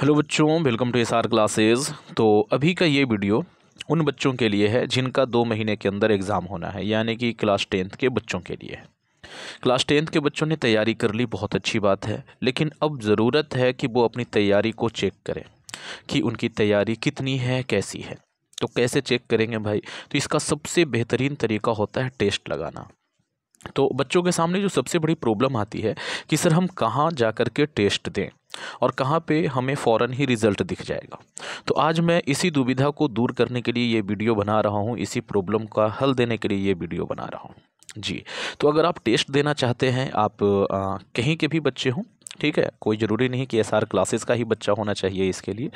Hello बच्चों welcome to S R classes तो अभी का ये वीडियो उन बच्चों के लिए है जिनका दो महीने के अंदर एग्ज़ाम होना है यानी कि क्लास टेंथ के बच्चों के लिए है क्लास टेंथ के बच्चों ने तैयारी कर ली बहुत अच्छी बात है लेकिन अब ज़रूरत है कि वो अपनी तैयारी को चेक करें कि उनकी तैयारी कितनी है कैसी है तो कैसे चेक करेंगे भाई तो इसका सबसे बेहतरीन तरीका होता है टेस्ट लगाना तो बच्चों के सामने जो सबसे बड़ी प्रॉब्लम आती है कि सर हम कहाँ जा कर के टेस्ट दें और कहाँ पे हमें फ़ौर ही रिज़ल्ट दिख जाएगा तो आज मैं इसी दुविधा को दूर करने के लिए ये वीडियो बना रहा हूँ इसी प्रॉब्लम का हल देने के लिए ये वीडियो बना रहा हूँ जी तो अगर आप टेस्ट देना चाहते हैं आप आ, कहीं के भी बच्चे हों ठीक है कोई ज़रूरी नहीं कि एस आर क्लासेस का ही बच्चा होना चाहिए इसके लिए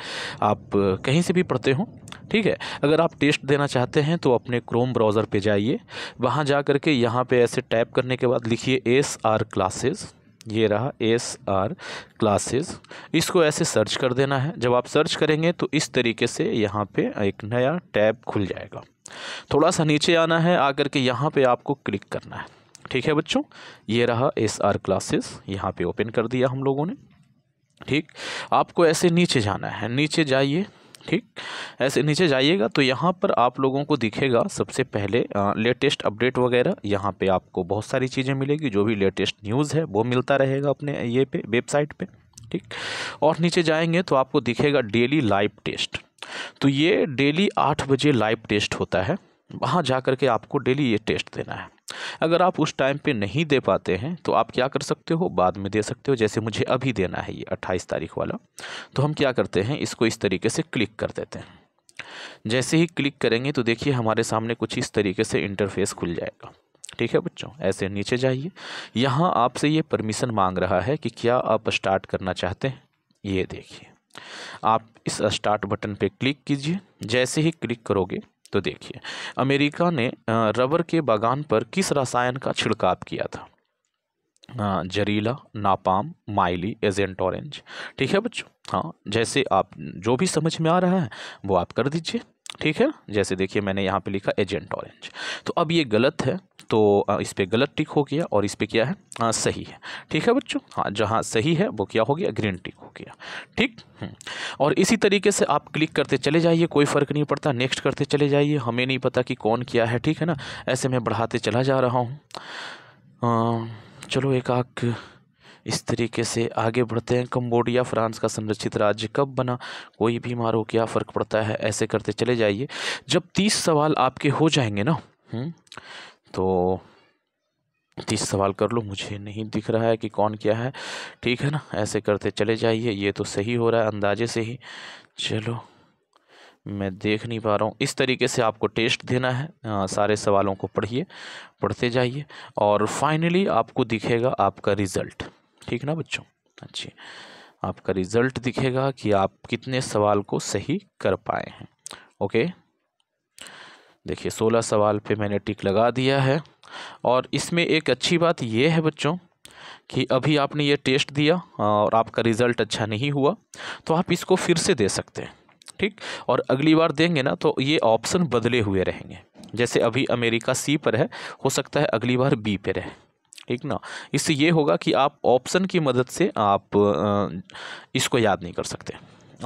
आप कहीं से भी पढ़ते हो ठीक है अगर आप टेस्ट देना चाहते हैं तो अपने क्रोम ब्राउज़र पे जाइए वहाँ जा करके यहाँ पे ऐसे टैप करने के बाद लिखिए एस आर क्लासेस ये रहा एस आर क्लासेस इसको ऐसे सर्च कर देना है जब आप सर्च करेंगे तो इस तरीके से यहाँ पे एक नया टैब खुल जाएगा थोड़ा सा नीचे आना है आकर के यहाँ पे आपको क्लिक करना है ठीक है बच्चों ये रहा एस आर क्लासेस यहाँ पे ओपन कर दिया हम लोगों ने ठीक आपको ऐसे नीचे जाना है नीचे जाइए ठीक ऐसे नीचे जाइएगा तो यहाँ पर आप लोगों को दिखेगा सबसे पहले लेटेस्ट अपडेट वगैरह यहाँ पे आपको बहुत सारी चीज़ें मिलेगी जो भी लेटेस्ट न्यूज़ है वो मिलता रहेगा अपने ये पे वेबसाइट पे ठीक और नीचे जाएंगे तो आपको दिखेगा डेली लाइव टेस्ट तो ये डेली आठ बजे लाइव टेस्ट होता है वहाँ जा कर के आपको डेली ये टेस्ट देना है अगर आप उस टाइम पे नहीं दे पाते हैं तो आप क्या कर सकते हो बाद में दे सकते हो जैसे मुझे अभी देना है ये अट्ठाईस तारीख वाला तो हम क्या करते हैं इसको इस तरीके से क्लिक कर देते हैं जैसे ही क्लिक करेंगे तो देखिए हमारे सामने कुछ इस तरीके से इंटरफेस खुल जाएगा ठीक है बच्चों ऐसे नीचे जाइए यहाँ आपसे ये परमिशन मांग रहा है कि क्या आप स्टार्ट करना चाहते हैं ये देखिए आप इस स्टार्ट बटन पे क्लिक कीजिए जैसे ही क्लिक करोगे तो देखिए अमेरिका ने रबर के बागान पर किस रसायन का छिड़काव किया था जरीला नापाम माइली एजेंट ऑरेंज ठीक है बच्चों हाँ जैसे आप जो भी समझ में आ रहा है वो आप कर दीजिए ठीक है जैसे देखिए मैंने यहाँ पे लिखा एजेंट ऑरेंज तो अब ये गलत है तो इस पर गलत टिक हो गया और इस पर क्या है आ, सही है ठीक है बच्चों हाँ जहाँ सही है वो क्या हो गया ग्रीन टिक हो गया ठीक हम्म। और इसी तरीके से आप क्लिक करते चले जाइए कोई फ़र्क नहीं पड़ता नेक्स्ट करते चले जाइए हमें नहीं पता कि कौन क्या है ठीक है ना ऐसे मैं बढ़ाते चला जा रहा हूँ चलो एक आख इस तरीके से आगे बढ़ते हैं कम्बोडिया फ्रांस का संरक्षित राज्य कब बना कोई बीमार मारो क्या फ़र्क पड़ता है ऐसे करते चले जाइए जब तीस सवाल आपके हो जाएंगे ना हम्म, तो तीस सवाल कर लो मुझे नहीं दिख रहा है कि कौन क्या है ठीक है ना ऐसे करते चले जाइए ये तो सही हो रहा है अंदाजे से ही चलो मैं देख नहीं पा रहा हूँ इस तरीके से आपको टेस्ट देना है आ, सारे सवालों को पढ़िए पढ़ते जाइए और फाइनली आपको दिखेगा आपका रिज़ल्ट ठीक ना बच्चों अच्छी आपका रिज़ल्ट दिखेगा कि आप कितने सवाल को सही कर पाए हैं ओके देखिए सोलह सवाल पे मैंने टिक लगा दिया है और इसमें एक अच्छी बात यह है बच्चों कि अभी आपने ये टेस्ट दिया और आपका रिज़ल्ट अच्छा नहीं हुआ तो आप इसको फिर से दे सकते हैं ठीक और अगली बार देंगे ना तो ये ऑप्शन बदले हुए रहेंगे जैसे अभी अमेरिका सी पर है हो सकता है अगली बार बी पर रहे ठीक ना इससे ये होगा कि आप ऑप्शन की मदद से आप इसको याद नहीं कर सकते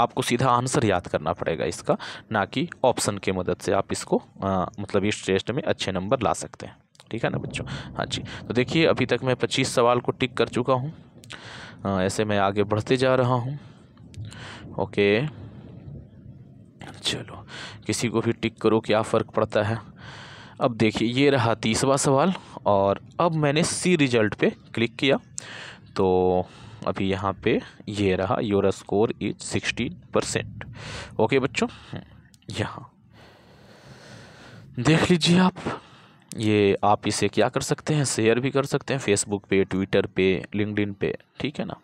आपको सीधा आंसर याद करना पड़ेगा इसका ना कि ऑप्शन के मदद से आप इसको आ, मतलब इस टेस्ट में अच्छे नंबर ला सकते हैं ठीक है ना बच्चों हाँ जी तो देखिए अभी तक मैं पच्चीस सवाल को टिक कर चुका हूँ ऐसे मैं आगे बढ़ते जा रहा हूँ ओके चलो किसी को भी टिक करो क्या फ़र्क पड़ता है अब देखिए ये रहा तीसवा सवाल और अब मैंने सी रिजल्ट पे क्लिक किया तो अभी यहाँ पे ये रहा your score is sixteen percent okay बच्चों यहाँ देख लीजिए आप ये आप इसे क्या कर सकते हैं शेयर भी कर सकते हैं फेसबुक पे ट्विटर पे लिंकड पे ठीक है ना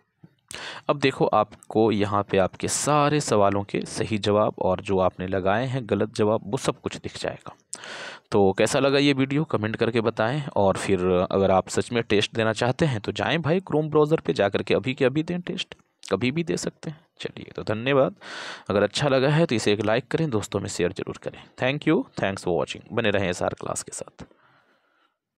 अब देखो आपको यहाँ पे आपके सारे सवालों के सही जवाब और जो आपने लगाए हैं गलत जवाब वो सब कुछ दिख जाएगा तो कैसा लगा ये वीडियो कमेंट करके बताएं और फिर अगर आप सच में टेस्ट देना चाहते हैं तो जाएं भाई क्रोम ब्राउज़र पे जा के अभी के अभी दें टेस्ट कभी भी दे सकते हैं चलिए तो धन्यवाद अगर अच्छा लगा है तो इसे एक लाइक करें दोस्तों में शेयर जरूर करें thank you thanks for watching बने रहें एस क्लास के साथ